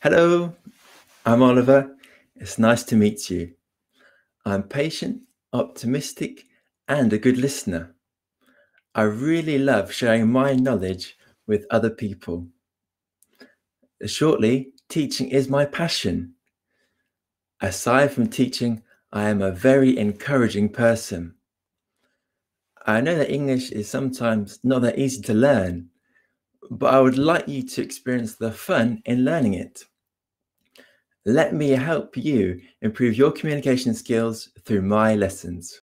Hello, I'm Oliver. It's nice to meet you. I'm patient, optimistic, and a good listener. I really love sharing my knowledge with other people. Shortly, teaching is my passion. Aside from teaching, I am a very encouraging person. I know that English is sometimes not that easy to learn, but I would like you to experience the fun in learning it. Let me help you improve your communication skills through my lessons.